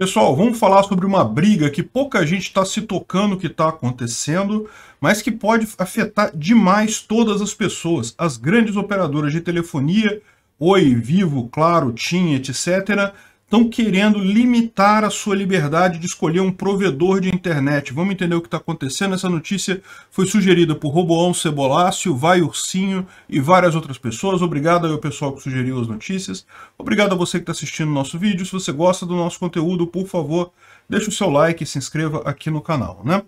Pessoal, vamos falar sobre uma briga que pouca gente está se tocando que está acontecendo, mas que pode afetar demais todas as pessoas. As grandes operadoras de telefonia, Oi, Vivo, Claro, TIM, etc., estão querendo limitar a sua liberdade de escolher um provedor de internet. Vamos entender o que está acontecendo. Essa notícia foi sugerida por Roboão Cebolácio, Vai Ursinho e várias outras pessoas. Obrigado ao pessoal que sugeriu as notícias. Obrigado a você que está assistindo o nosso vídeo. Se você gosta do nosso conteúdo, por favor, deixe o seu like e se inscreva aqui no canal. Né?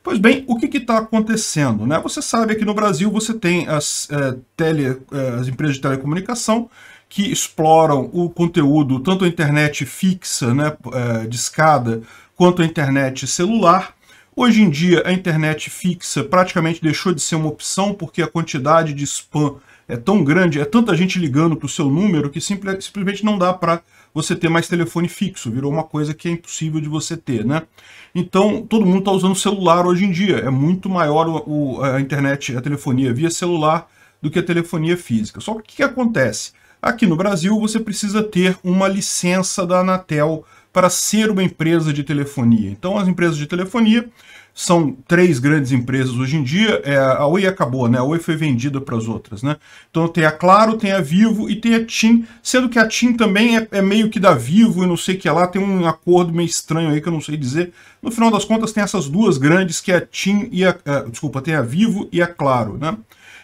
Pois bem, o que está acontecendo? Né? Você sabe que no Brasil você tem as, eh, tele, eh, as empresas de telecomunicação que exploram o conteúdo, tanto a internet fixa, né, é, de escada, quanto a internet celular. Hoje em dia, a internet fixa praticamente deixou de ser uma opção porque a quantidade de spam é tão grande, é tanta gente ligando para o seu número que simple, simplesmente não dá para você ter mais telefone fixo, virou uma coisa que é impossível de você ter, né? Então, todo mundo está usando celular hoje em dia, é muito maior o, o, a internet, a telefonia via celular do que a telefonia física. Só que o que acontece? Aqui no Brasil, você precisa ter uma licença da Anatel para ser uma empresa de telefonia. Então, as empresas de telefonia são três grandes empresas hoje em dia. É, a Oi acabou, né? A Oi foi vendida para as outras, né? Então tem a Claro, tem a Vivo e tem a TIM, sendo que a TIM também é, é meio que da Vivo e não sei o que lá, tem um acordo meio estranho aí que eu não sei dizer. No final das contas tem essas duas grandes que é a TIM e a, a é, desculpa, tem a Vivo e a Claro, né?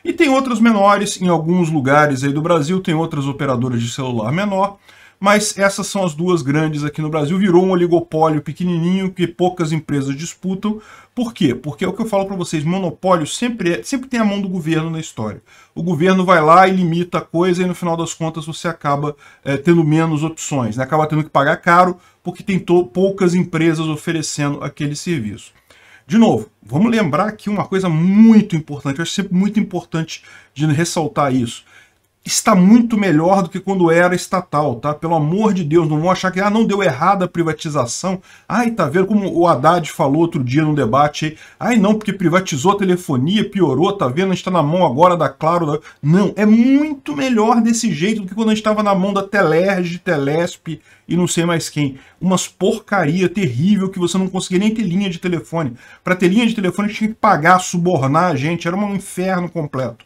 E tem outras menores em alguns lugares aí do Brasil, tem outras operadoras de celular menor mas essas são as duas grandes aqui no Brasil. Virou um oligopólio pequenininho que poucas empresas disputam. Por quê? Porque é o que eu falo para vocês, monopólio sempre, é, sempre tem a mão do governo na história. O governo vai lá e limita a coisa e no final das contas você acaba é, tendo menos opções, né? acaba tendo que pagar caro porque tem poucas empresas oferecendo aquele serviço. De novo, vamos lembrar aqui uma coisa muito importante, eu acho sempre muito importante de ressaltar isso está muito melhor do que quando era estatal, tá? Pelo amor de Deus, não vão achar que ah, não deu errado a privatização. Ai, tá vendo como o Haddad falou outro dia no debate, ai não, porque privatizou a telefonia, piorou, tá vendo? A gente tá na mão agora da Claro. Da... Não, é muito melhor desse jeito do que quando a gente estava na mão da Telerge, Telesp e não sei mais quem. Umas porcaria terrível que você não conseguia nem ter linha de telefone. Para ter linha de telefone tinha que pagar, subornar a gente, era um inferno completo.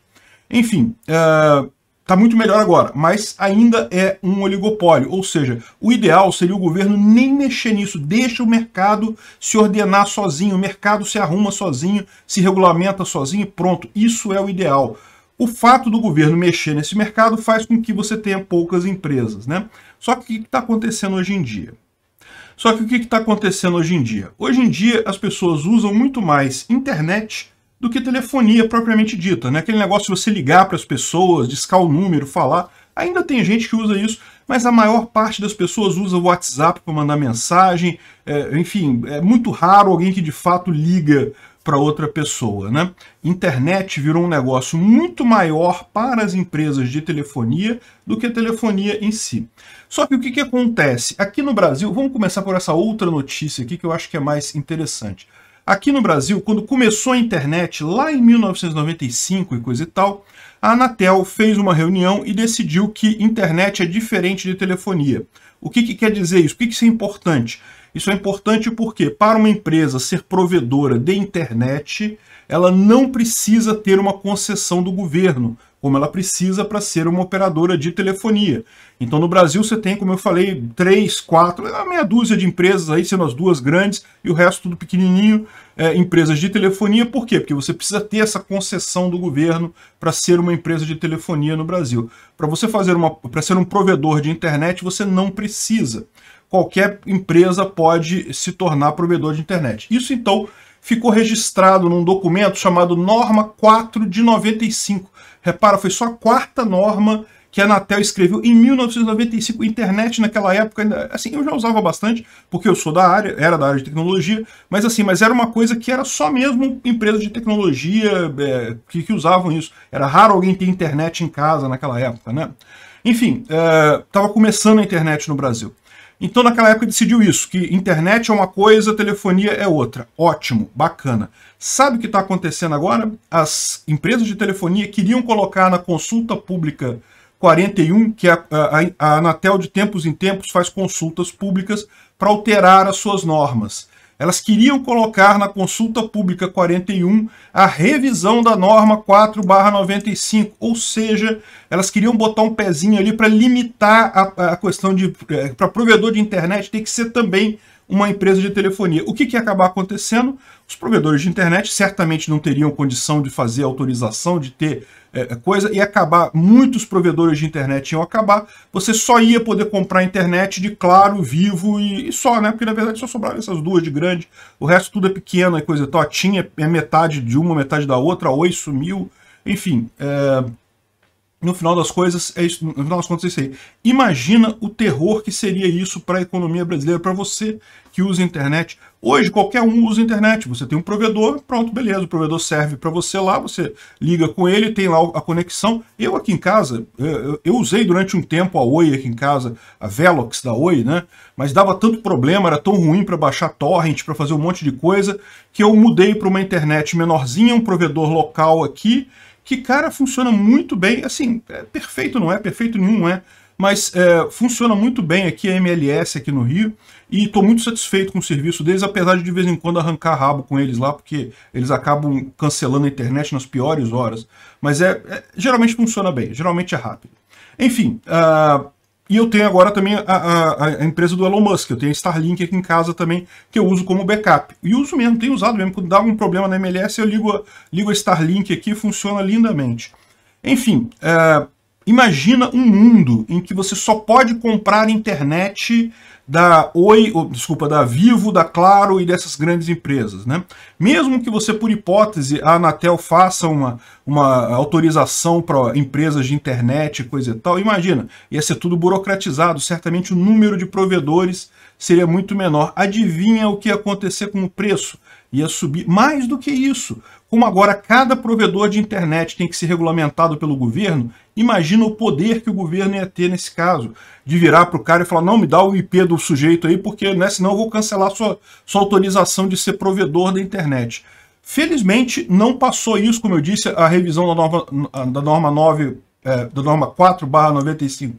Enfim, uh Está muito melhor agora, mas ainda é um oligopólio. Ou seja, o ideal seria o governo nem mexer nisso. Deixa o mercado se ordenar sozinho. O mercado se arruma sozinho, se regulamenta sozinho e pronto. Isso é o ideal. O fato do governo mexer nesse mercado faz com que você tenha poucas empresas. Né? Só que o que está acontecendo hoje em dia? Só que o que está acontecendo hoje em dia? Hoje em dia as pessoas usam muito mais internet do que telefonia propriamente dita, né? Aquele negócio de você ligar para as pessoas, discar o número, falar. Ainda tem gente que usa isso, mas a maior parte das pessoas usa o WhatsApp para mandar mensagem. É, enfim, é muito raro alguém que de fato liga para outra pessoa, né? Internet virou um negócio muito maior para as empresas de telefonia do que a telefonia em si. Só que o que, que acontece? Aqui no Brasil, vamos começar por essa outra notícia aqui que eu acho que é mais interessante. Aqui no Brasil, quando começou a internet, lá em 1995 e coisa e tal, a Anatel fez uma reunião e decidiu que internet é diferente de telefonia. O que, que quer dizer isso? Por que, que isso é importante? Isso é importante porque, para uma empresa ser provedora de internet, ela não precisa ter uma concessão do governo como ela precisa para ser uma operadora de telefonia. Então no Brasil você tem, como eu falei, três, quatro, meia dúzia de empresas aí, sendo as duas grandes e o resto tudo pequenininho, é, empresas de telefonia. Por quê? Porque você precisa ter essa concessão do governo para ser uma empresa de telefonia no Brasil. Para você fazer uma, para ser um provedor de internet você não precisa. Qualquer empresa pode se tornar provedor de internet. Isso então ficou registrado num documento chamado Norma 4 de 95. Repara, foi só a quarta norma que a Anatel escreveu em 1995. Internet naquela época, assim, eu já usava bastante, porque eu sou da área, era da área de tecnologia, mas assim, mas era uma coisa que era só mesmo empresas de tecnologia é, que, que, usavam isso. Era raro alguém ter internet em casa naquela época, né? Enfim, estava é, começando a internet no Brasil. Então, naquela época, decidiu isso, que internet é uma coisa, telefonia é outra. Ótimo, bacana. Sabe o que está acontecendo agora? As empresas de telefonia queriam colocar na consulta pública 41, que a, a, a Anatel de tempos em tempos faz consultas públicas para alterar as suas normas. Elas queriam colocar na consulta pública 41 a revisão da norma 4/95, ou seja, elas queriam botar um pezinho ali para limitar a, a, questão de eh, para provedor de internet ter que ser também uma empresa de telefonia. O que, que ia acabar acontecendo? Os provedores de internet certamente não teriam condição de fazer autorização, de ter é, é, coisa, e acabar, muitos provedores de internet iam acabar, você só ia poder comprar internet de claro, vivo e, e só, né? Porque na verdade só sobraram essas duas de grande, o resto tudo é pequeno e coisa e tal. Tinha é metade de uma, metade da outra, oi sumiu, enfim. É no final das coisas, é isso, no final das contas é isso aí. Imagina o terror que seria isso para a economia brasileira, para você que usa internet. Hoje qualquer um usa internet, você tem um provedor, pronto, beleza, o provedor serve para você lá, você liga com ele, tem lá a conexão. Eu aqui em casa, eu, eu usei durante um tempo a Oi aqui em casa, a Velox da Oi, né? Mas dava tanto problema, era tão ruim para baixar torrent, para fazer um monte de coisa, que eu mudei para uma internet menorzinha, um provedor local aqui, que, cara, funciona muito bem. Assim, é perfeito não é, perfeito nenhum é, mas é, funciona muito bem aqui a MLS aqui no Rio e estou muito satisfeito com o serviço deles, apesar de de vez em quando arrancar rabo com eles lá, porque eles acabam cancelando a internet nas piores horas. Mas é, é geralmente funciona bem, geralmente é rápido. Enfim, uh, e eu tenho agora também a, a, a, empresa do Elon Musk, eu tenho a Starlink aqui em casa também, que eu uso como backup. E uso mesmo, tenho usado mesmo. Quando dá algum problema na MLS, eu ligo a, ligo a Starlink aqui funciona lindamente. Enfim, é, imagina um mundo em que você só pode comprar internet da Oi, desculpa, da Vivo, da Claro e dessas grandes empresas, né? Mesmo que você, por hipótese, a Anatel faça uma, uma autorização para empresas de internet, coisa e tal, imagina, ia ser tudo burocratizado, certamente o número de provedores seria muito menor. Adivinha o que ia acontecer com o preço? ia subir mais do que isso. Como agora cada provedor de internet tem que ser regulamentado pelo governo, imagina o poder que o governo ia ter nesse caso, de virar para o cara e falar, não, me dá o IP do sujeito aí, porque né, senão eu vou cancelar sua, sua autorização de ser provedor da internet. Felizmente, não passou isso, como eu disse, a revisão da norma, da norma 9, é, da norma 4 95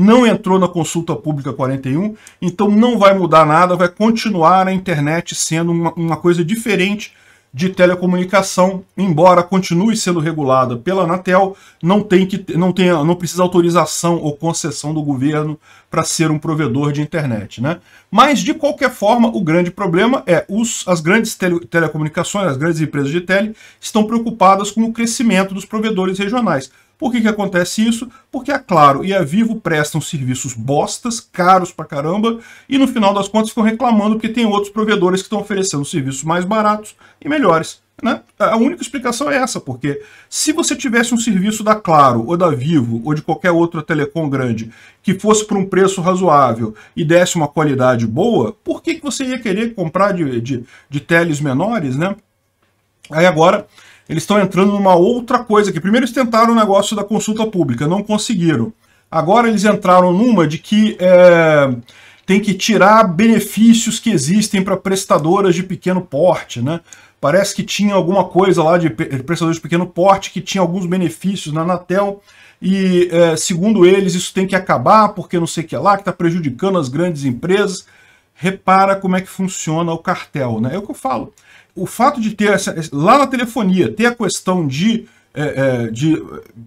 não entrou na consulta pública 41, então não vai mudar nada, vai continuar a internet sendo uma, uma coisa diferente de telecomunicação, embora continue sendo regulada pela Anatel, não tem que não tem, não precisa autorização ou concessão do governo para ser um provedor de internet, né? Mas de qualquer forma, o grande problema é os, as grandes tele, telecomunicações, as grandes empresas de tele estão preocupadas com o crescimento dos provedores regionais. Por que, que acontece isso? Porque a é Claro e a Vivo prestam serviços bostas, caros pra caramba, e no final das contas ficam reclamando porque tem outros provedores que estão oferecendo serviços mais baratos e melhores. Né? A única explicação é essa, porque se você tivesse um serviço da Claro, ou da Vivo, ou de qualquer outra telecom grande, que fosse por um preço razoável e desse uma qualidade boa, por que, que você ia querer comprar de, de, de teles menores, né? Aí agora eles estão entrando numa outra coisa que primeiro eles tentaram o negócio da consulta pública, não conseguiram. Agora eles entraram numa de que é, tem que tirar benefícios que existem para prestadoras de pequeno porte, né? Parece que tinha alguma coisa lá de prestadores de pequeno porte que tinha alguns benefícios na Anatel e, é, segundo eles, isso tem que acabar porque não sei o que lá, que está prejudicando as grandes empresas. Repara como é que funciona o cartel, né? É o que eu falo o fato de ter essa, lá na telefonia, ter a questão de, é, é, de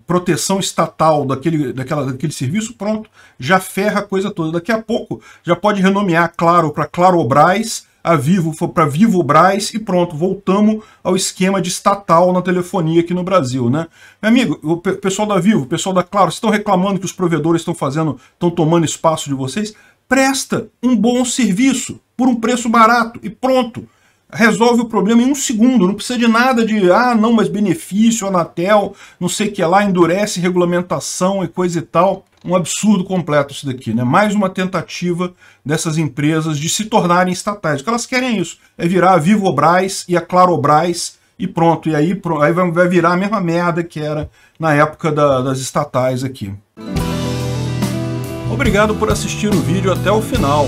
proteção estatal daquele, daquela, daquele serviço, pronto, já ferra a coisa toda. Daqui a pouco já pode renomear Claro para Clarobras, a Vivo para Vivo e pronto, voltamos ao esquema de estatal na telefonia aqui no Brasil, né? Meu amigo, o pessoal da Vivo, o pessoal da Claro, estão reclamando que os provedores estão fazendo, estão tomando espaço de vocês? Presta um bom serviço por um preço barato e pronto resolve o problema em um segundo, não precisa de nada de, ah, não, mas benefício, Anatel, não sei o que lá, endurece regulamentação e coisa e tal. Um absurdo completo isso daqui, né? Mais uma tentativa dessas empresas de se tornarem estatais. O que elas querem é isso, é virar a Vivobras e a Clarobras e pronto. E aí, aí vai virar a mesma merda que era na época da, das estatais aqui. Obrigado por assistir o vídeo até o final.